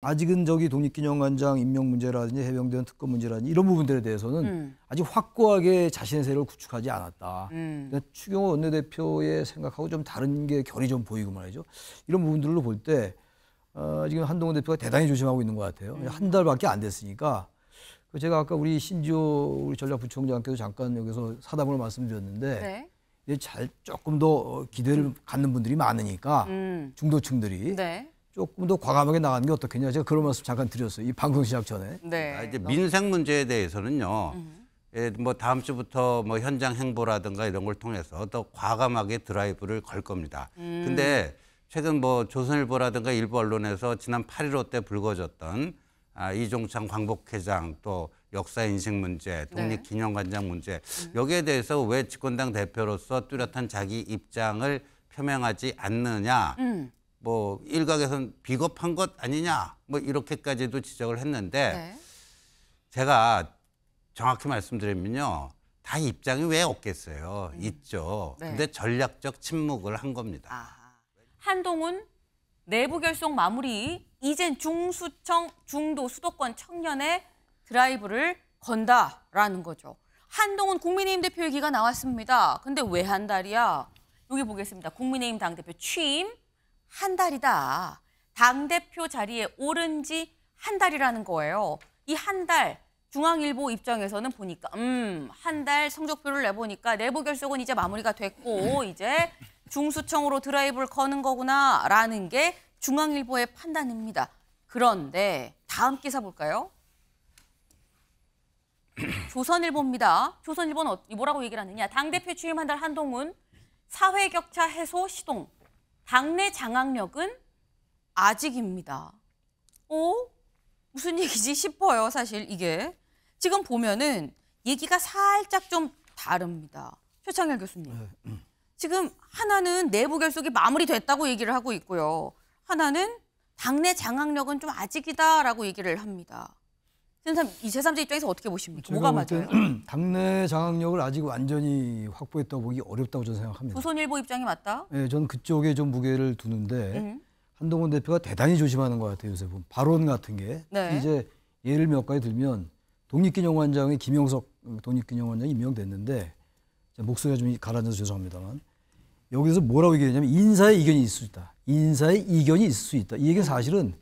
아직은 저기 독립기념관장 임명 문제라든지 해병대원 특검 문제라든지 이런 부분들에 대해서는 음. 아직 확고하게 자신의 세력을 구축하지 않았다. 음. 추경호 원내대표의 생각하고 좀 다른 게 결이 좀 보이고 말이죠. 이런 부분들로 볼때 어, 지금 한동훈 대표가 대단히 조심하고 있는 것 같아요. 음. 한 달밖에 안 됐으니까 그 제가 아까 우리 신지호 우리 전략부총장께서 잠깐 여기서 사담을 말씀드렸는데 네. 이제 잘 조금 더 기대를 갖는 분들이 많으니까 음. 중도층들이. 네. 조금 더 과감하게 나가는 게 어떻겠냐 제가 그런 말씀 잠깐 드렸어요. 이 방송 시작 전에. 네. 아, 이제 민생 문제에 대해서는요. 음. 뭐 다음 주부터 뭐 현장 행보라든가 이런 걸 통해서 더 과감하게 드라이브를 걸 겁니다. 음. 근데 최근 뭐 조선일보라든가 일부 언론에서 지난 8.15 때 불거졌던 아, 이종창 광복회장 또 역사 인식 문제, 네. 독립기념관장 문제 음. 여기에 대해서 왜 집권당 대표로서 뚜렷한 자기 입장을 표명하지 않느냐 음. 뭐 일각에서는 비겁한 것 아니냐 뭐 이렇게까지도 지적을 했는데 네. 제가 정확히 말씀드리면요. 다 입장이 왜 없겠어요? 음. 있죠. 네. 근데 전략적 침묵을 한 겁니다. 아. 한동훈 내부 결속 마무리 이젠 중수청 중도 수도권 청년의 드라이브를 건다라는 거죠. 한동훈 국민의힘 대표 얘기가 나왔습니다. 근데 왜 한 달이야? 여기 보겠습니다. 국민의힘 당대표 취임 한 달이다. 당대표 자리에 오른 지 한 달이라는 거예요. 이 한 달, 중앙일보 입장에서는 보니까, 음, 한 달 성적표를 내보니까 내부 결속은 이제 마무리가 됐고, 음. 이제 중수청으로 드라이브를 거는 거구나, 라는 게 중앙일보의 판단입니다. 그런데 다음 기사 볼까요? 조선일보입니다. 조선일보는 어, 뭐라고 얘기를 하느냐. 당대표 취임한 달 한동훈 사회격차 해소 시동. 당내 장악력은 아직입니다. 어? 무슨 얘기지 싶어요, 사실 이게. 지금 보면은 얘기가 살짝 좀 다릅니다. 최창열 교수님. 네, 음. 지금 하나는 내부 결속이 마무리됐다고 얘기를 하고 있고요. 하나는 당내 장악력은 좀 아직이다라고 얘기를 합니다. 선생님, 이 제3자 입장에서 어떻게 보십니까? 뭐가 맞아요? 당내 장악력을 아직 완전히 확보했다고 보기 어렵다고 저는 생각합니다. 조선일보 입장이 맞다? 네, 저는 그쪽에 좀 무게를 두는데 음. 한동훈 대표가 대단히 조심하는 것 같아요, 요새 발언 같은 게. 네. 이제 예를 몇 가지 들면 독립기념관장의 김영석 독립기념관장이 임명됐는데 목소리가 좀 가라앉아서 죄송합니다만 여기서 뭐라고 얘기했냐면 인사의 이견이 있을 수 있다. 인사의 이견이 있을 수 있다. 이 얘기는 사실은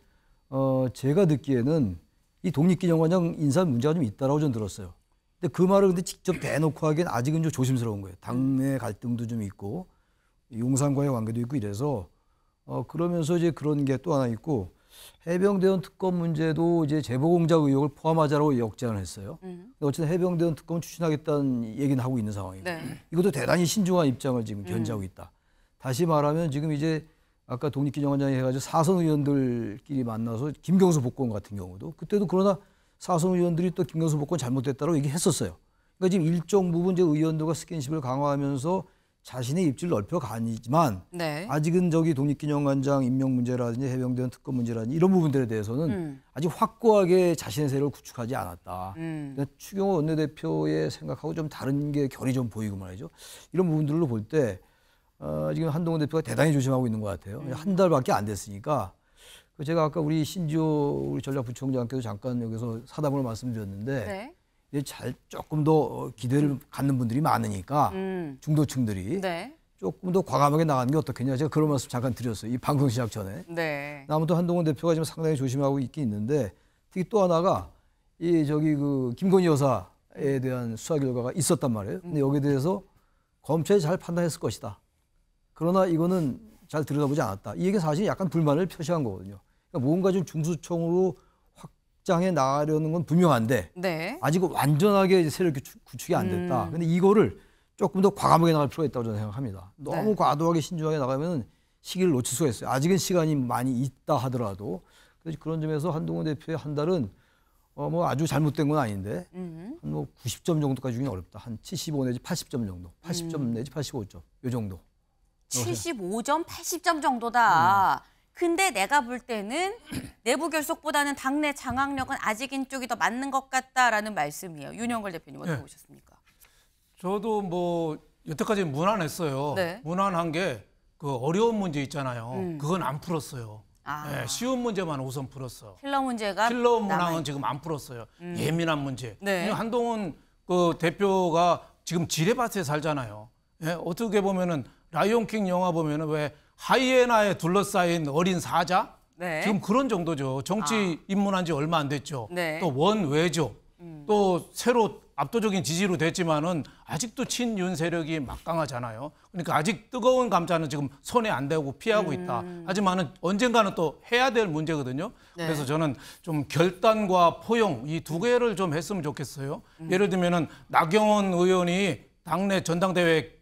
어, 제가 듣기에는 이 독립기념관장 인사 문제가 좀 있다라고 좀 들었어요. 근데 그 말을 근데 직접 대놓고 하기엔 아직은 좀 조심스러운 거예요. 당내 갈등도 좀 있고 용산과의 관계도 있고 이래서 어 그러면서 이제 그런 게 또 하나 있고 해병대원 특검 문제도 이제 재보공작 의혹을 포함하자라고 역제안을 했어요. 음. 어쨌든 해병대원 특검 추진하겠다는 얘기는 하고 있는 상황이고 네. 이것도 대단히 신중한 입장을 지금 음. 견지하고 있다. 음. 다시 말하면 지금 이제 아까 독립기념관장이 해가지고 사선 의원들끼리 만나서 김경수 복권 같은 경우도 그때도 그러나 사선 의원들이 또 김경수 복권 잘못됐다고 얘기했었어요. 그러니까 지금 일정 부분 이제 의원들과 스킨십을 강화하면서 자신의 입지를 넓혀가니지만 네. 아직은 저기 독립기념관장 임명 문제라든지 해병대원 특검 문제라든지 이런 부분들에 대해서는 음. 아직 확고하게 자신의 세력을 구축하지 않았다. 음. 추경호 원내대표의 생각하고 좀 다른 게 결이 좀 보이고 말이죠. 이런 부분들로 볼때 어, 지금 한동훈 대표가 대단히 조심하고 있는 것 같아요. 음. 한 달밖에 안 됐으니까 그 제가 아까 우리 신지호 우리 전략부총장께서 잠깐 여기서 사담을 말씀드렸는데 네. 이제 잘 조금 더 기대를 갖는 분들이 많으니까 음. 중도층들이 네. 조금 더 과감하게 나가는 게 어떻겠냐 제가 그런 말씀 잠깐 드렸어요 이 방송 시작 전에 네. 아무튼 한동훈 대표가 지금 상당히 조심하고 있긴 있는데 특히 또 하나가 이 저기 그 김건희 여사에 대한 수사 결과가 있었단 말이에요 근데 음. 여기에 대해서 검찰이 잘 판단했을 것이다 그러나 이거는 잘 들여다보지 않았다. 이게 사실 약간 불만을 표시한 거거든요. 그러니까 뭔가 좀 중수청으로 확장해 나가려는 건 분명한데 네. 아직 완전하게 세력 구축이 안 됐다. 음. 근데 이거를 조금 더 과감하게 나갈 필요가 있다고 저는 생각합니다. 너무 네. 과도하게 신중하게 나가면 시기를 놓칠 수가 있어요. 아직은 시간이 많이 있다 하더라도 그래서 그런 점에서 한동훈 대표의 한 달은 어, 뭐 아주 잘못된 건 아닌데 음. 한뭐 90점 정도까지 주긴 어렵다. 한 75 내지 80점 정도, 80점 음. 내지 85점 요 정도. 75점, 80점 정도다. 음. 근데 내가 볼 때는 내부 결속보다는 당내 장악력은 아직인 쪽이 더 맞는 것 같다라는 말씀이에요. 윤영걸 대표님 어떻게 네. 보셨습니까? 저도 뭐 여태까지 무난했어요. 네. 무난한 게 그 어려운 문제 있잖아요. 음. 그건 안 풀었어요. 아. 네, 쉬운 문제만 우선 풀었어. 킬러 문제가 킬러 문항은 지금 안 풀었어요. 음. 예민한 문제. 네. 한동훈 그 대표가 지금 지뢰밭에 살잖아요. 예, 어떻게 보면은 라이온킹 영화 보면은 왜 하이에나에 둘러싸인 어린 사자? 네. 지금 그런 정도죠. 정치 아. 입문한 지 얼마 안 됐죠. 네. 또 원외조, 음. 또 새로 압도적인 지지로 됐지만은 아직도 친윤 세력이 막강하잖아요. 그러니까 아직 뜨거운 감자는 지금 손에 안 대고 피하고 있다. 음. 하지만은 언젠가는 또 해야 될 문제거든요. 네. 그래서 저는 좀 결단과 포용 이 두 개를 좀 했으면 좋겠어요. 음. 예를 들면은 나경원 의원이 당내 전당대회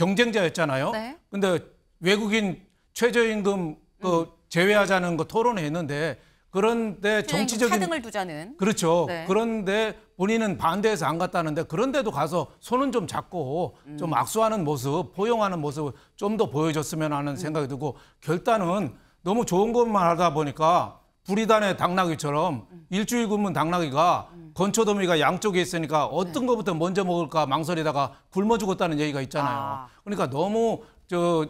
경쟁자였잖아요. 네. 근데 외국인 최저임금 그 음. 제외하자는 거 그 토론했는데 그런데 정치적인 차등을 두자는 그렇죠. 네. 그런데 본인은 반대해서 안 갔다는데 그런데도 가서 손은 좀 잡고 음. 좀 악수하는 모습, 포용하는 모습 을좀 더 보여줬으면 하는 음. 생각이 들고 결단은 너무 좋은 것만 하다 보니까 불이단의 당나귀처럼 일주일 굶은 당나귀가 건초 더미가 양쪽에 있으니까 어떤 것부터 네. 먼저 먹을까 망설이다가 굶어 죽었다는 얘기가 있잖아요. 아. 그러니까 너무 저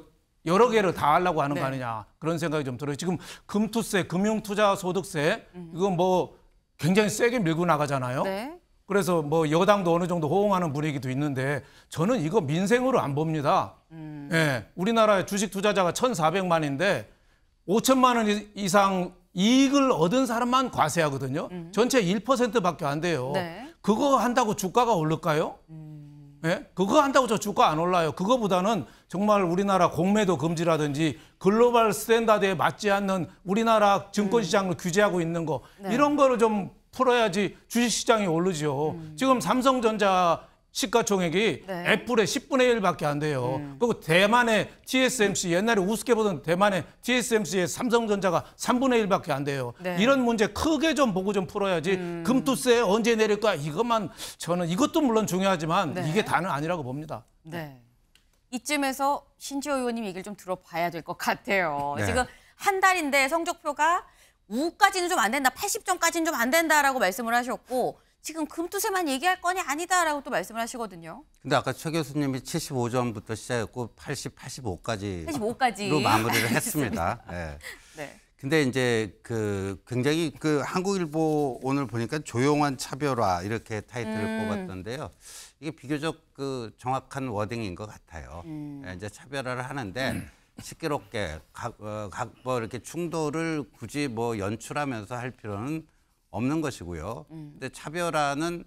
여러 개를 다 하려고 하는 네. 거 아니냐 그런 생각이 좀 들어요. 지금 금투세, 금융투자소득세 음. 이건 뭐 굉장히 세게 밀고 나가잖아요. 네. 그래서 뭐 여당도 어느 정도 호응하는 분위기도 있는데 저는 이거 민생으로 안 봅니다. 음. 예, 우리나라의 주식 투자자가 1 4 0 0만인데 5천만 원 이상 이익을 얻은 사람만 과세하거든요. 음. 전체 1%밖에 안 돼요. 네. 그거 한다고 주가가 오를까요? 음. 네? 그거 한다고 저 주가 안 올라요. 그거보다는 정말 우리나라 공매도 금지라든지 글로벌 스탠다드에 맞지 않는 우리나라 증권시장을 음. 규제하고 있는 거 네. 이런 거를 좀 풀어야지 주식시장이 오르죠. 음. 지금 삼성전자 시가총액이 네. 애플의 10분의 1밖에 안 돼요. 음. 그리고 대만의 TSMC 옛날에 우습게 보던 대만의 TSMC의 삼성전자가 3분의 1밖에 안 돼요. 네. 이런 문제 크게 좀 보고 좀 풀어야지 음. 금투세 언제 내릴까 이것만 저는 이것도 물론 중요하지만 네. 이게 다는 아니라고 봅니다. 네. 이쯤에서 신지호 의원님 얘기를 좀 들어봐야 될 것 같아요. 네. 지금 한 달인데 성적표가 우까지는 좀 안 된다, 80점까지는 좀 안 된다라고 말씀을 하셨고 지금 금투세만 얘기할 건이 아니다라고 또 말씀을 하시거든요. 근데 아까 최 교수님이 75점부터 시작했고 80, 85까지 8 5까지 마무리를 했습니다. 네. 네. 근데 이제 그 굉장히 그 한국일보 오늘 보니까 조용한 차별화 이렇게 타이틀을 음. 뽑았던데요. 이게 비교적 그 정확한 워딩인 것 같아요. 음. 예, 이제 차별화를 하는데 음. 시끄럽게 각, 어, 각, 이렇게 충돌을 굳이 뭐 연출하면서 할 필요는 없는 것이고요. 음. 근데 차별화는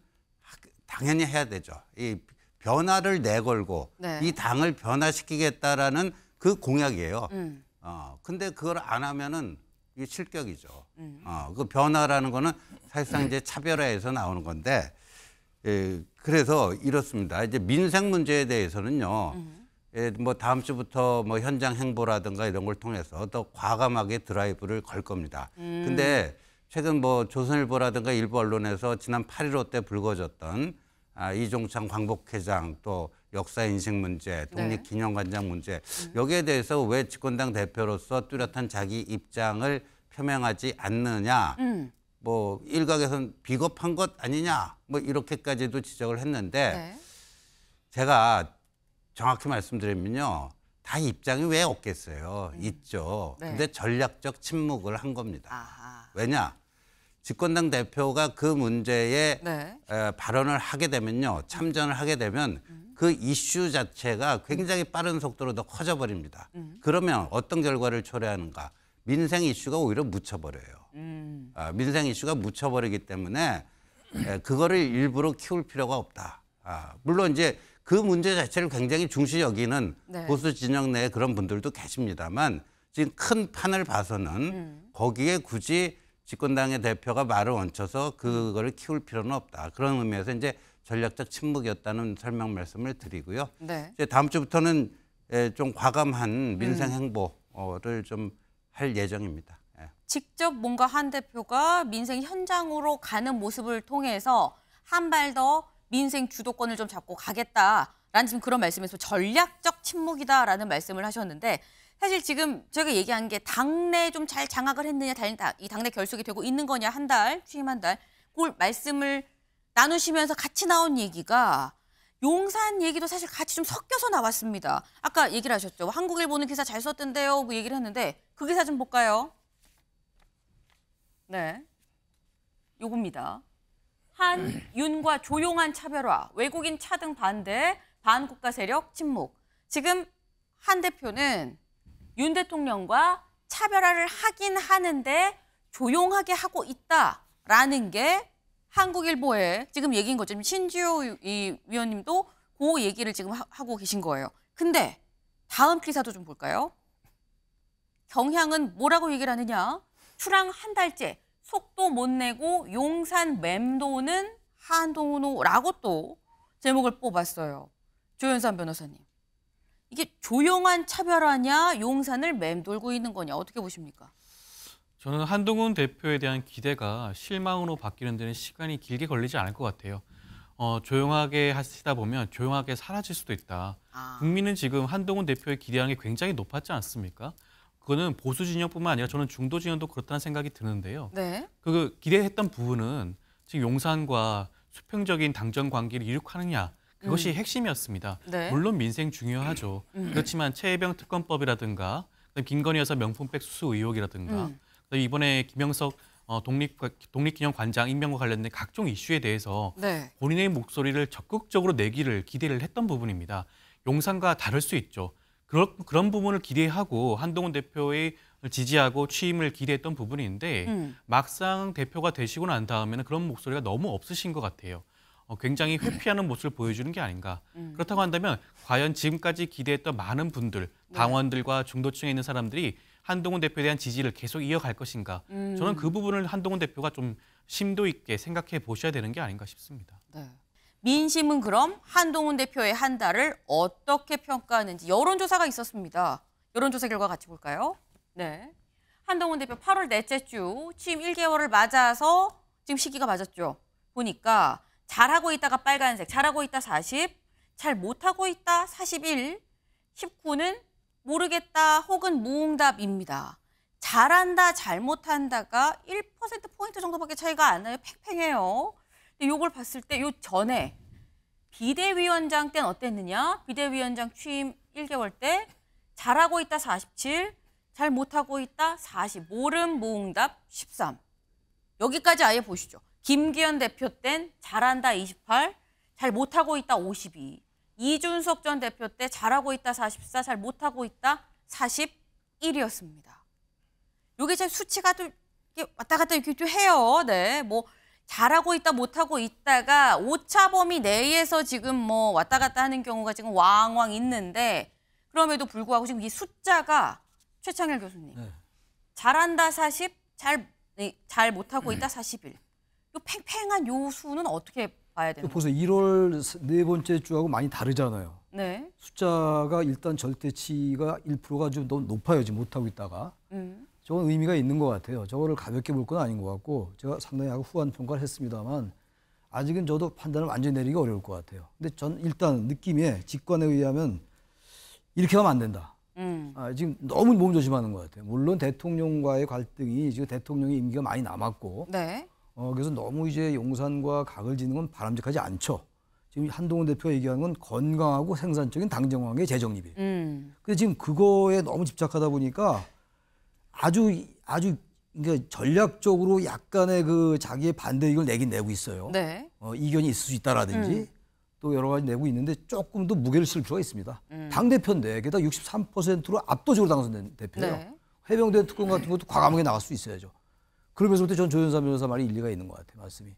당연히 해야 되죠. 이 변화를 내걸고 네. 이 당을 변화시키겠다라는 그 공약이에요. 음. 어, 근데 그걸 안 하면은 이게 실격이죠. 음. 어, 그 변화라는 거는 사실상 이제 차별화에서 나오는 건데, 예, 그래서 이렇습니다. 이제 민생 문제에 대해서는요, 음. 예, 뭐 다음 주부터 뭐 현장 행보라든가 이런 걸 통해서 더 과감하게 드라이브를 걸 겁니다. 음. 근데 최근 뭐 조선일보라든가 일부 언론에서 지난 8.15 때 불거졌던 아, 이종창 광복회장 또 역사 인식 문제, 네. 독립기념관장 문제 음. 여기에 대해서 왜 집권당 대표로서 뚜렷한 자기 입장을 표명하지 않느냐 음. 뭐일각에선 비겁한 것 아니냐 뭐 이렇게까지도 지적을 했는데 네. 제가 정확히 말씀드리면요 다 입장이 왜 없겠어요 음. 있죠 네. 근데 전략적 침묵을 한 겁니다 아하. 왜냐 집권당 대표가 그 문제에 네. 에, 발언을 하게 되면요, 참전을 하게 되면 그 이슈 자체가 굉장히 빠른 속도로 더 커져버립니다. 음. 그러면 어떤 결과를 초래하는가? 민생 이슈가 오히려 묻혀버려요. 음. 아, 민생 이슈가 묻혀버리기 때문에 에, 그거를 일부러 키울 필요가 없다. 아, 물론 이제 그 문제 자체를 굉장히 중시 여기는 네. 보수 진영 내에 그런 분들도 계십니다만 지금 큰 판을 봐서는 음. 거기에 굳이 집권당의 대표가 말을 얹혀서 그거를 키울 필요는 없다. 그런 의미에서 이제 전략적 침묵이었다는 설명 말씀을 드리고요. 네. 이제 다음 주부터는 예, 좀 과감한 음. 민생 행보를 좀 할 예정입니다. 예. 직접 뭔가 한 대표가 민생 현장으로 가는 모습을 통해서 한 발 더 민생 주도권을 좀 잡고 가겠다라는 지금 그런 말씀에서 전략적 침묵이다라는 말씀을 하셨는데 사실 지금 저희가 얘기한 게 당내 좀 잘 장악을 했느냐, 아, 이 당내 결속이 되고 있는 거냐 한 달, 취임 한 달, 그 말씀을 나누시면서 같이 나온 얘기가 용산 얘기도 사실 같이 좀 섞여서 나왔습니다. 아까 얘기를 하셨죠. 한국일보는 그 기사 잘 썼던데요. 그 얘기를 했는데 그 기사 좀 볼까요? 네. 요겁니다. 한윤과 조용한 차별화, 외국인 차등 반대, 반국가 세력 침묵. 지금 한 대표는 윤 대통령과 차별화를 하긴 하는데 조용하게 하고 있다라는 게 한국일보의 지금 얘기인 거죠. 신지호 이 위원님도 그 얘기를 지금 하고 계신 거예요. 근데 다음 기사도 좀 볼까요? 경향은 뭐라고 얘기를 하느냐? 출항 한 달째 속도 못 내고 용산 맴도는 한동훈호라고 또 제목을 뽑았어요. 조연산 변호사님. 이게 조용한 차별화냐 용산을 맴돌고 있는 거냐 어떻게 보십니까? 저는 한동훈 대표에 대한 기대가 실망으로 바뀌는 데는 시간이 길게 걸리지 않을 것 같아요. 어, 조용하게 하시다 보면 조용하게 사라질 수도 있다. 아. 국민은 지금 한동훈 대표의 기대하는 게 굉장히 높았지 않습니까? 그거는 보수 진영뿐만 아니라 저는 중도 진영도 그렇다는 생각이 드는데요. 네. 그, 그 기대했던 부분은 지금 용산과 수평적인 당정 관계를 이룩하느냐 그것이 음. 핵심이었습니다. 네. 물론 민생 중요하죠. 음. 음. 그렇지만 최혜병 특검법이라든가 김건희 여사 명품백 수수 의혹이라든가 음. 이번에 김영석 어, 독립, 독립기념관장 임명과 관련된 각종 이슈에 대해서 네. 본인의 목소리를 적극적으로 내기를 기대를 했던 부분입니다. 용산과 다를 수 있죠. 그런, 그런 부분을 기대하고 한동훈 대표의 지지하고 취임을 기대했던 부분인데 음. 막상 대표가 되시고 난 다음에는 그런 목소리가 너무 없으신 것 같아요. 어, 굉장히 회피하는 모습을 보여주는 게 아닌가. 음. 그렇다고 한다면 과연 지금까지 기대했던 많은 분들, 네. 당원들과 중도층에 있는 사람들이 한동훈 대표에 대한 지지를 계속 이어갈 것인가. 음. 저는 그 부분을 한동훈 대표가 좀 심도 있게 생각해 보셔야 되는 게 아닌가 싶습니다. 네. 민심은 그럼 한동훈 대표의 한 달을 어떻게 평가하는지 여론조사가 있었습니다. 여론조사 결과 같이 볼까요? 네. 한동훈 대표 8월 넷째 주 취임 1개월을 맞아서 지금 시기가 맞았죠. 보니까 잘하고 있다가 빨간색, 잘하고 있다 40, 잘 못하고 있다 41, 19는 모르겠다 혹은 무응답입니다. 잘한다, 잘못한다가 1%포인트 정도밖에 차이가 안 나요. 팽팽해요. 근데 요걸 봤을 때 요 전에 비대위원장 때는 어땠느냐? 비대위원장 취임 1개월 때 잘하고 있다 47, 잘 못하고 있다 40, 모름, 무응답 13. 여기까지 아예 보시죠. 김기현 대표 땐 잘한다 28, 잘 못하고 있다 52. 이준석 전 대표 때 잘하고 있다 44, 잘 못하고 있다 41이었습니다. 요게 제 수치가 좀 왔다 갔다 이렇게 좀 해요. 네. 뭐 잘하고 있다 못하고 있다가 오차 범위 내에서 지금 뭐 왔다 갔다 하는 경우가 지금 왕왕 있는데 그럼에도 불구하고 지금 이 숫자가 최창열 교수님. 네. 잘한다 40, 잘, 네, 잘 못하고 있다 41. 요 팽팽한 요수는 어떻게 봐야 되나요? 보세요. 1월 네 번째 주하고 많이 다르잖아요. 네. 숫자가 일단 절대치가 1%가 좀 너무 높아요. 지금 못하고 있다가. 음. 저건 의미가 있는 것 같아요. 저거를 가볍게 볼 건 아닌 것 같고 제가 상당히 하고 후한 평가를 했습니다만 아직은 저도 판단을 완전히 내리기 어려울 것 같아요. 근데 전 일단 느낌에 직관에 의하면 이렇게 가면 안 된다. 음. 아, 지금 너무 몸 조심하는 것 같아요. 물론 대통령과의 갈등이 지금 대통령의 임기가 많이 남았고 네. 어, 그래서 너무 이제 용산과 각을 지는건 바람직하지 않죠. 지금 한동훈 대표 가 얘기하는 건 건강하고 생산적인 당정관계 재정립이에요. 음. 근데 지금 그거에 너무 집착하다 보니까 아주 아주 그러니까 전략적으로 약간의 그 자기의 반대 이견을 내긴 내고 있어요. 네. 어, 이견이 있을 수 있다라든지 음. 또 여러 가지 내고 있는데 조금 더 무게를 쓸 필요가 있습니다. 음. 당 대표인데 게다가 63%로 압도적으로 당선된 대표예요. 네. 해병대 특검 같은 것도 과감하게 나갈 수 있어야죠. 그러면서 부터전 조현삼 변호사 말이 일리가 있는 것 같아요. 말씀이.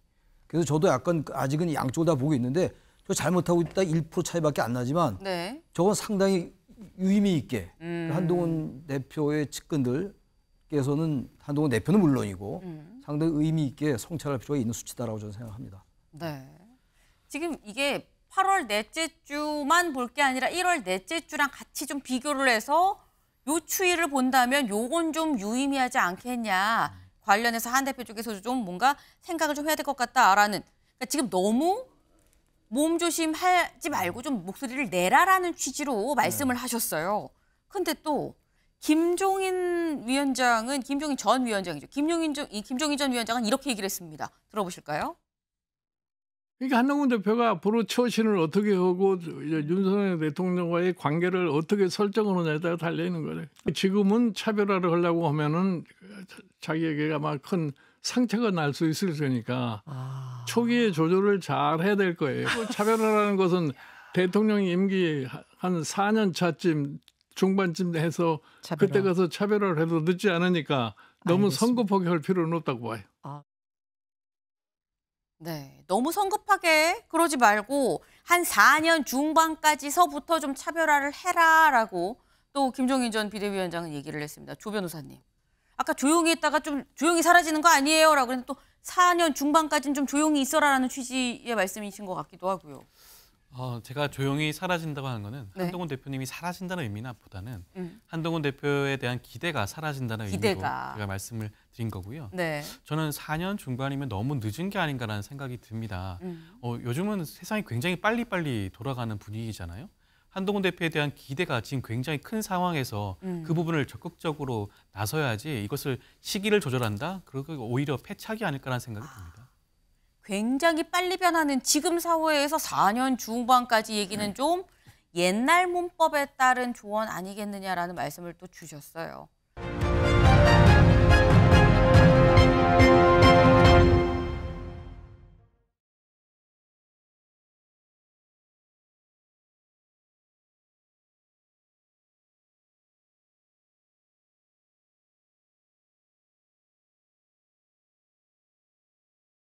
그래서 저도 약간 아직은 양쪽을 다 보고 있는데 저 잘못하고 있다 1% 차이밖에 안 나지만 네. 저건 상당히 유의미 있게 음. 한동훈 대표의 측근들께서는 한동훈 대표는 물론이고 음. 상당히 의미 있게 성찰할 필요가 있는 수치다라고 저는 생각합니다. 네. 지금 이게 8월 넷째 주만 볼 게 아니라 1월 넷째 주랑 같이 좀 비교를 해서 요 추이를 본다면 요건 좀 유의미하지 않겠냐. 관련해서 한 대표 쪽에서 도좀 뭔가 생각을 좀 해야 될 것 같다라는 그러니까 지금 너무 몸조심하지 말고 좀 목소리를 내라라는 취지로 네. 말씀을 네. 하셨어요. 근데 또 김종인 위원장은 김종인 전 위원장이죠. 김종인, 김종인 전 위원장은 이렇게 얘기를 했습니다. 들어보실까요? 그러니까 한동훈 대표가 앞으로 처신을 어떻게 하고 이제 윤석열 대통령과의 관계를 어떻게 설정하느냐에 따라 달려있는 거래. 지금은 차별화를 하려고 하면은 자기에게 아마 큰 상처가 날 수 있을 테니까 아... 초기에 조절을 잘 해야 될 거예요. 차별화라는 것은 대통령 임기 한 4년 차쯤 중반쯤 해서 차별화. 그때 가서 차별화를 해도 늦지 않으니까 너무 알겠습니다. 성급하게 할 필요는 없다고 봐요. 네, 너무 성급하게 그러지 말고 한 4년 중반까지서부터 좀 차별화를 해라라고 또 김종인 전 비대위원장은 얘기를 했습니다. 조 변호사님. 아까 조용히 있다가 좀 조용히 사라지는 거 아니에요라고 했는데또 4년 중반까지는 좀 조용히 있어라라는 취지의 말씀이신 것 같기도 하고요. 어, 제가 조용히 사라진다고 하는 거는 네. 한동훈 대표님이 사라진다는 의미나보다는 음. 한동훈 대표에 대한 기대가 사라진다는 기대가. 의미로 제가 말씀을 드린 거고요. 네. 저는 4년 중반이면 너무 늦은 게 아닌가라는 생각이 듭니다. 음. 어, 요즘은 세상이 굉장히 빨리빨리 돌아가는 분위기잖아요. 한동훈 대표에 대한 기대가 지금 굉장히 큰 상황에서 음. 그 부분을 적극적으로 나서야지 이것을 시기를 조절한다? 그리고 오히려 패착이 아닐까라는 생각이 듭니다. 굉장히 빨리 변하는 지금 사회에서 4년 중반까지 얘기는 네. 좀 옛날 문법에 따른 조언 아니겠느냐라는 말씀을 또 주셨어요.